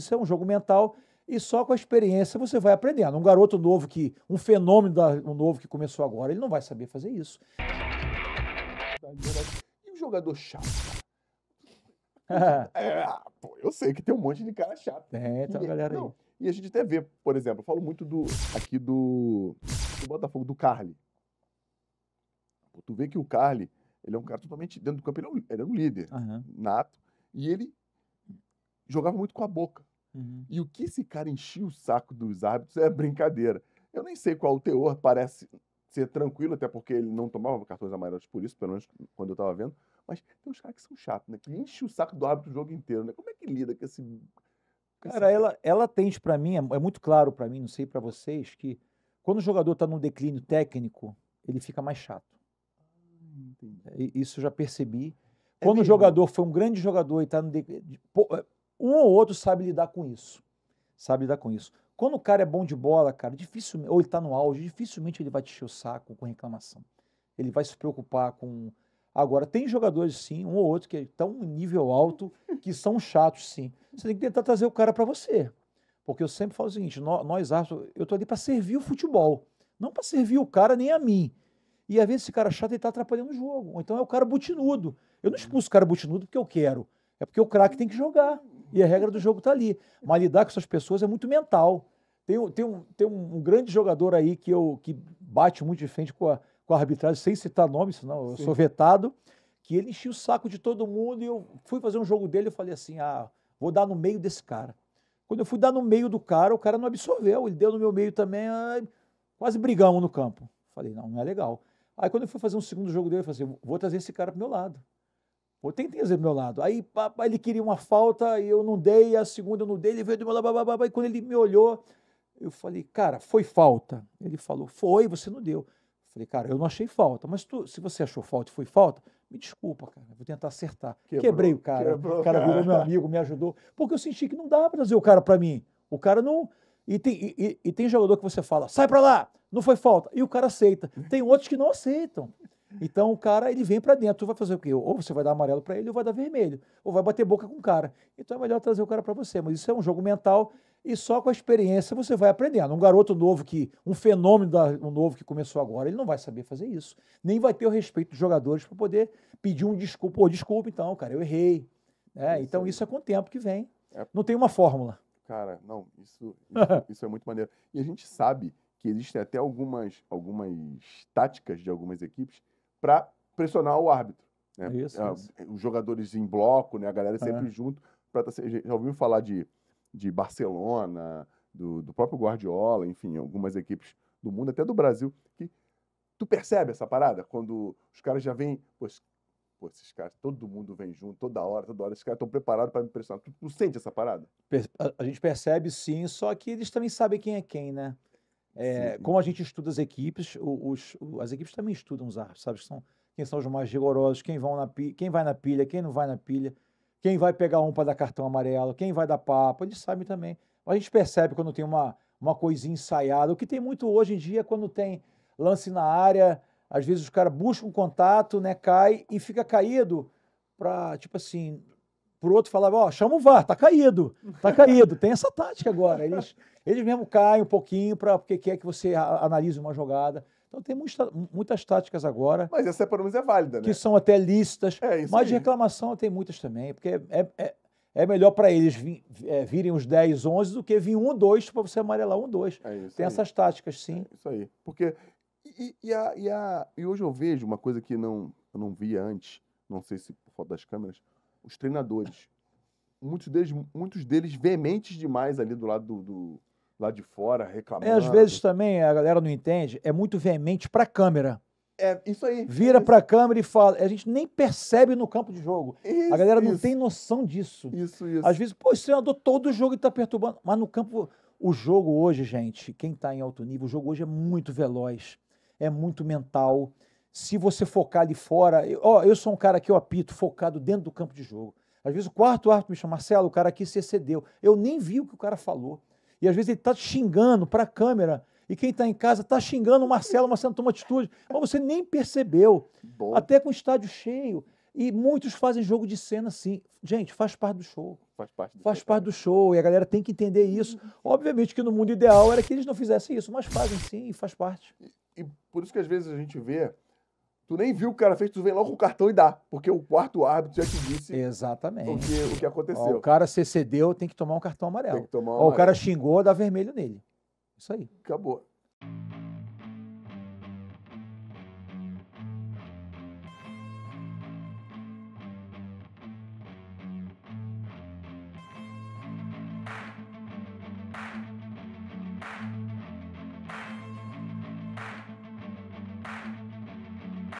Isso é um jogo mental e só com a experiência você vai aprendendo. Um garoto novo que, um fenômeno da, um novo que começou agora, ele não vai saber fazer isso. E um jogador chato? é, pô, eu sei que tem um monte de cara chato. É, tá e, galera aí. e a gente até vê, por exemplo, eu falo muito do aqui do, do Botafogo, do Carly. Tu vê que o Carly, ele é um cara totalmente, dentro do campo, ele é um, ele é um líder uhum. nato. E ele jogava muito com a boca. Uhum. E o que esse cara enchia o saco dos árbitros é brincadeira. Eu nem sei qual o teor, parece ser tranquilo, até porque ele não tomava cartões amarelos por isso, pelo menos quando eu tava vendo. Mas tem uns caras que são chatos, né? Que enche o saco do árbitro o jogo inteiro, né? Como é que lida com esse. cara, ela, ela tende para mim, é, é, muito claro para mim, não sei para vocês, que quando o jogador tá num declínio técnico, ele fica mais chato. Ah, é, isso eu já percebi. É quando mesmo. o né? jogador foi um grande jogador e tá no. declínio. Um ou outro sabe lidar com isso. Sabe lidar com isso. Quando o cara é bom de bola, cara, difícil ou ele está no auge, dificilmente ele vai te encher o saco com reclamação. Ele vai se preocupar com. Agora, tem jogadores, sim, um ou outro, que estão um nível alto, que são chatos, sim. Você tem que tentar trazer o cara para você. Porque eu sempre falo o seguinte: nós, Arthur, eu estou ali para servir o futebol, não para servir o cara nem a mim. E às vezes esse cara é chato ele está atrapalhando o jogo. Ou então é o cara butinudo. Eu não expulso o cara butinudo porque eu quero. É porque o craque tem que jogar. E a regra do jogo está ali. Mas lidar com essas pessoas é muito mental. Tem, tem, um, tem um grande jogador aí que, eu, que bate muito de frente com a, com a arbitragem, sem citar nome, senão eu Sim. sou vetado, que ele enchia o saco de todo mundo e eu fui fazer um jogo dele e falei assim, ah, vou dar no meio desse cara. Quando eu fui dar no meio do cara, o cara não absorveu, ele deu no meu meio também, ah, quase brigamos no campo. Falei, não, não é legal. Aí quando eu fui fazer um segundo jogo dele, eu falei assim, vou trazer esse cara pro meu lado. Pô, tem Tenzer do meu lado. Aí papai ele queria uma falta e eu não dei, a segunda eu não dei, ele veio do meu lado, blá, blá, blá, e quando ele me olhou, eu falei, cara, foi falta. Ele falou, foi, você não deu. Eu falei, cara, eu não achei falta, mas tu, se você achou falta e foi falta, me desculpa, cara, vou tentar acertar. Quebrou, Quebrei o cara, quebrou, o cara, cara virou meu amigo, me ajudou, porque eu senti que não dá para trazer o cara para mim. O cara não... E tem, e, e, e tem jogador que você fala, sai para lá, não foi falta. E o cara aceita. Hum. Tem outros que não aceitam. Então o cara ele vem para dentro, tu vai fazer o quê? Ou você vai dar amarelo para ele, ou vai dar vermelho, ou vai bater boca com o cara. Então é melhor trazer o cara para você. Mas isso é um jogo mental e só com a experiência você vai aprendendo. Um garoto novo que, um fenômeno da, um novo que começou agora, ele não vai saber fazer isso, nem vai ter o respeito dos jogadores para poder pedir um desculpa. Pô, desculpa então, cara, eu errei. É, isso então isso é com o tempo que vem. É... Não tem uma fórmula. Cara, não, isso, isso, isso é muito maneiro. E a gente sabe que existem até algumas, algumas táticas de algumas equipes para pressionar o árbitro. Né? Isso, é, isso, Os jogadores em bloco, né? a galera é. sempre é. junto. Pra, tá, já ouviu falar de, de Barcelona, do, do próprio Guardiola, enfim, algumas equipes do mundo, até do Brasil, que tu percebe essa parada? Quando os caras já vêm, pois, pô, esses caras, todo mundo vem junto, toda hora, toda hora, esses caras estão preparados para me pressionar. Tu, tu, sente essa parada? A, a gente percebe sim, só que eles também sabem quem é quem, né? É, como a gente estuda as equipes, os, os, as equipes também estudam os árbitros, sabe? São, quem são os mais rigorosos, quem, vão na pilha, quem vai na pilha, quem não vai na pilha, quem vai pegar um para dar cartão amarelo, quem vai dar papo, eles sabem também. A gente percebe quando tem uma, uma coisinha ensaiada. O que tem muito hoje em dia é quando tem lance na área, às vezes os caras buscam um contato, né, cai e fica caído para, tipo assim, pro outro falava, ó, oh, chama o VAR, tá caído, tá caído. Tem essa tática agora. Eles, eles mesmo caem um pouquinho para porque quer que você analise uma jogada. Então tem muita, muitas táticas agora. Mas essa pelo menos é válida, né? Que são até lícitas. É, mas aí. de reclamação tem muitas também, porque é, é, é melhor para eles é, virem os 10, 11 do que vir um, dois para você amarelar um, dois. É tem aí. essas táticas, sim. É isso aí. Porque. E, e, a, e, a, e hoje eu vejo uma coisa que não, eu não via antes, não sei se por falta das câmeras, os treinadores. Muitos deles, muitos deles veementes demais ali do lado do, do de fora, reclamando. É, às vezes também a galera não entende, é muito veemente para a câmera. É, isso aí. Vira para a câmera e fala. A gente nem percebe no campo de jogo. Isso, a galera não isso. tem noção disso. Isso, isso. Às vezes, pô, esse treinador todo jogo está perturbando. Mas no campo, o jogo hoje, gente, quem está em alto nível, o jogo hoje é muito veloz, é muito mental se você focar ali fora. Eu, ó, eu sou um cara que eu apito focado dentro do campo de jogo. Às vezes o quarto árbitro me chama, Marcelo, o cara aqui se excedeu. Eu nem vi o que o cara falou. E às vezes ele está xingando para a câmera. E quem está em casa está xingando o Marcelo, o Marcelo toma atitude. Mas você nem percebeu. Bom. Até com o estádio cheio. E muitos fazem jogo de cena assim. Gente, faz parte do show. Faz parte do, faz show. Parte do show. E a galera tem que entender isso. Obviamente que no mundo ideal era que eles não fizessem isso, mas fazem sim e faz parte. E, e por isso que às vezes a gente vê Tu nem viu o que cara fez, tu vem logo com o cartão e dá. Porque o quarto árbitro já te disse. Exatamente. O que, o que aconteceu. Ó, o cara se cedeu, tem que tomar um cartão amarelo. Tem que tomar um Ó, amarelo. O cara xingou, dá vermelho nele. Isso aí. Acabou.